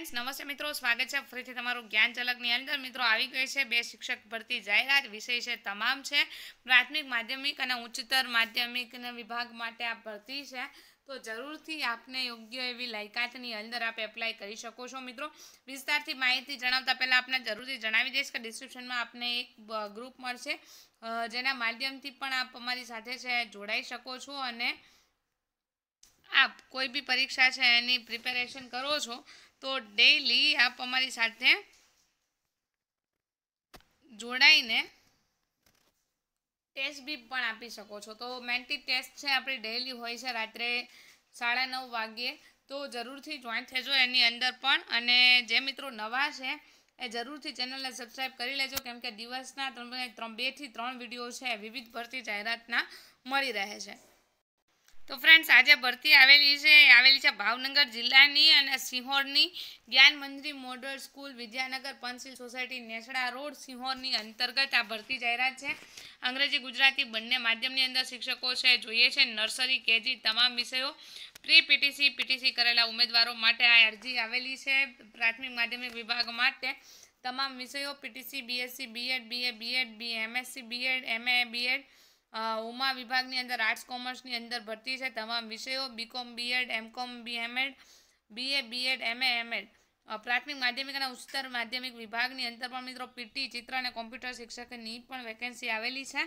friends નમસ્તે મિત્રો સ્વાગત છે ફરીથી તમારું જ્ઞાન ચલકની અંદર મિત્રો આવી ગઈ છે બે શિક્ષક ભરતી જાહેરાત વિષય છે તમામ છે પ્રાથમિક માધ્યમિક અને ઉચ્ચતર માધ્યમિકના વિભાગ માટે આ ભરતી છે તો જરૂરથી આપને યોગ્ય એવી લાયકાતની અંદર આપ એપ્લાય કરી શકો છો મિત્રો વિસ્તારથી માહિતી જણાવતા પહેલાં આપને જરૂરથી જણાવી દઈશ કે ડિસ્ક્રિપ્શનમાં આપને એક ગ્રુપ મળશે જેના માધ્યમથી પણ આપ અમારી સાથે છે જોડાઈ શકો છો અને આપ કોઈ બી પરીક્ષા છે એની પ્રિપેરેશન કરો છો તો ડેઈલી આપ અમારી સાથે જોડાઈને ટેસ્ટ બી પણ આપી શકો છો તો મેન્ટી ટેસ્ટ છે આપણી ડેઈલી હોય છે રાત્રે સાડા નવ વાગ્યે તો જરૂરથી જોઈન થજો એની અંદર પણ અને જે મિત્રો નવા છે એ જરૂરથી ચેનલને સબસ્ક્રાઇબ કરી લેજો કેમકે દિવસના ત્રણ બેથી ત્રણ વિડીયો છે વિવિધ ભરતી જાહેરાતના મળી રહે છે તો ફ્રેન્ડ્સ આજે ભરતી આવેલી છે આવેલી છે ભાવનગર જિલ્લાની અને સિંહોરની Gyan Mandir model school Vidyanagar Panchil society Nesda road સિંહોરની અંતર્ગત આ ભરતી જાહેરાત છે અંગ્રેજી ગુજરાતી બંને માધ્યમની અંદર શિક્ષકો છે જોઈએ છે નર્સરી કેજી તમામ વિષયો પ્રી પીટીસી પીટીસી કરેલા ઉમેદવારો માટે આ અરજી આવેલી છે પ્રાથમિક માધ્યમિક વિભાગ માટે તમામ વિષયો PTC BSc BEd BA BEd B MSc BEd MA BEd ઉમા વિભાગની અંદર આર્ટ્સ કોમર્સની અંદર ભરતી છે તમામ વિષયો BCom BEd MCom B MEd BA BEd MA MEd પ્રાથમિક માધ્યમિક અને ઉચ્ચતર માધ્યમિક વિભાગની અંદર પણ મિત્રો પીટી ચિત્ર અને કોમ્પ્યુટર શિક્ષકની પણ વેકેન્સી આવેલી છે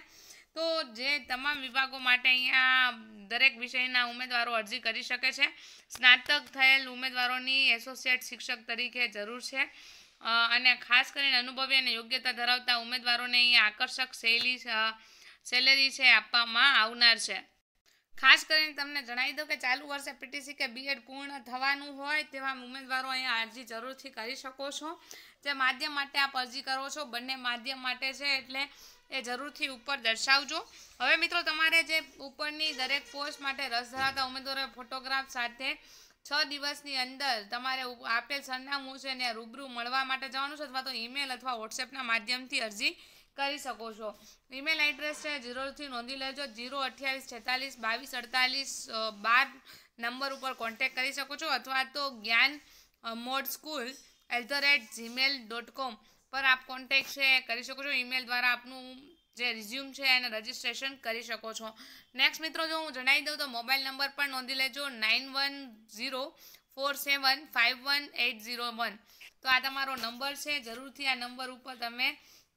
તો જે તમામ વિભાગો માટે અહીંયા દરેક વિષયના ઉમેદવારો અરજી કરી શકે છે સ્નાતક થયેલ ઉમેદવારોની એસોસિએટ શિક્ષક તરીકે જરૂર છે અને ખાસ કરીને અનુભવી અને યોગ્યતા ધરાવતા ઉમેદવારોને અહીંયા આકર્ષક શૈલી સેલેરી છે આપવામાં આવનાર છે ખાસ કરીને તમને જણાવી દઉં કે ચાલુ વર્ષે પીટીસી કે બીએડ પૂર્ણ થવાનું હોય તેવા ઉમેદવારો અહીંયા અરજી જરૂરથી કરી શકો છો જે માધ્યમ માટે આપ અરજી કરો છો બંને માધ્યમ માટે છે એટલે એ જરૂરથી ઉપર દર્શાવજો હવે મિત્રો તમારે જે ઉપરની દરેક પોસ્ટ માટે રસ ધરાવતા ઉમેદવારો ફોટોગ્રાફ સાથે છ દિવસની અંદર તમારે આપેલ સરનામું છે એને રૂબરૂ મળવા માટે જવાનું છે અથવા તો ઈમેલ અથવા વોટ્સએપના માધ્યમથી અરજી કરી શકો છો ઈમેલ એડ્રેસ છે જીરોથી નોંધી લેજો જીરો અઠ્યાવીસ છેતાલીસ બાવીસ અડતાલીસ બાર નંબર ઉપર કોન્ટેક કરી શકો છો અથવા તો Gyan mod school at the rate Gmail dot com પર આપ કોન્ટેક છે કરી શકો છો ઈમેલ દ્વારા આપનું જે રિઝ્યુમ છે એને રજીસ્ટ્રેશન કરી શકો છો નેક્સ્ટ મિત્રો જો હું જણાવી દઉં તો મોબાઈલ નંબર પણ નોંધી લેજો nine one zero four seven five one eight zero one તો આ તમારો નંબર છે જરૂરથી આ નંબર ઉપર તમે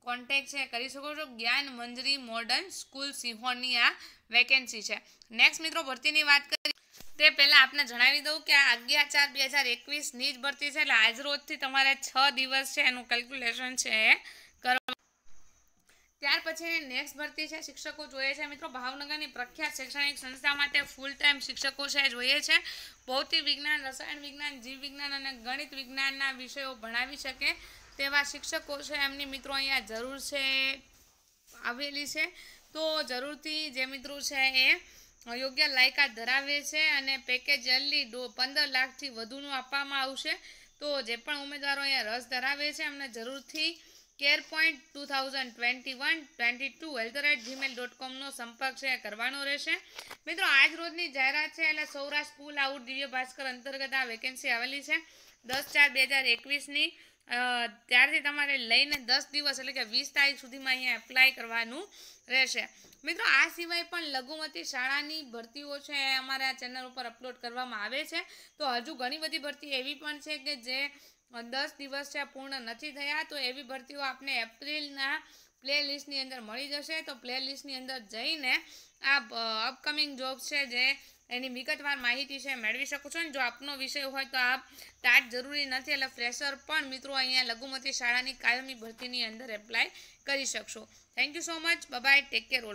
કોન્ટેક છે કરી શકો છો જ્ઞાન મંજરી મોડર્ન સ્કૂલ સિહોરની આ વેકેન્સી છે નેક્સ્ટ મિત્રો ભરતીની વાત કરીએ તે પહેલાં આપને જણાવી દઉં કે આ અગિયાર ચાર બે હજાર એકવીસની જ ભરતી છે એટલે આજ તમારે છ દિવસ છે એનું કેલ્ક્યુલેશન છે એ ત્યાર પછી નેક્સ્ટ ભરતી છે શિક્ષકો જોઈએ છે મિત્રો ભાવનગરની પ્રખ્યાત શૈક્ષણિક સંસ્થા માટે ફૂલ ટાઈમ શિક્ષકો છે જોઈએ છે ભૌતિક વિજ્ઞાન રસાયણ વિજ્ઞાન જીવ વિજ્ઞાન અને ગણિત વિજ્ઞાનના વિષયો ભણાવી શકે તેવા શિક્ષકો છે એમની મિત્રો અહીંયા જરૂર છે આવેલી છે તો જરૂરથી જે મિત્રો છે એ યોગ્ય લાયકાત ધરાવે છે અને પેકેજ જલ્દી પંદર લાખથી વધુનું આપવામાં આવશે તો જે પણ ઉમેદવારો અહીંયા રસ ધરાવે છે એમને જરૂરથી care point two thousand twenty one twenty two at the rate Gmail dot કોમનો સંપર્ક છે કરવાનો રહેશે મિત્રો આજ રોજની જાહેરાત છે એટલે સૌરાષ્ટ્ર પુલ આઉટ દિવ્ય ભાસ્કર અંતર્ગત આ વેકેન્સી આવેલી છે દસ ચાર બે હજાર એકવીસની ત્યારથી તમારે લઈને દસ દિવસ એટલે કે વીસ તારીખ સુધીમાં અહીંયા એપ્લાય કરવાનું રહેશે મિત્રો આ સિવાય પણ લઘુમતી શાળાની ભરતીઓ છે એ અમારે આ ચેનલ ઉપર અપલોડ કરવામાં આવે છે તો હજુ ઘણી બધી ભરતી એવી પણ છે કે જે દસ દિવસ છે પૂર્ણ નથી થયા તો એવી ભરતીઓ આપને એપ્રિલના પ્લેલિસ્ટની અંદર મળી જશે તો પ્લેલિસ્ટની અંદર જઈને આ અપકમિંગ જોબ છે જે એની વિગતવાર માહિતી છે મેળવી શકો છો ને જો આપનો વિષય હોય તો આપ ટાટ જરૂરી નથી એટલે ફ્રેશર પણ મિત્રો અહીંયા લઘુમતી શાળાની કાયમી ભરતીની અંદર એપ્લાય કરી શકશો thank you so much bye bye take care ઓલો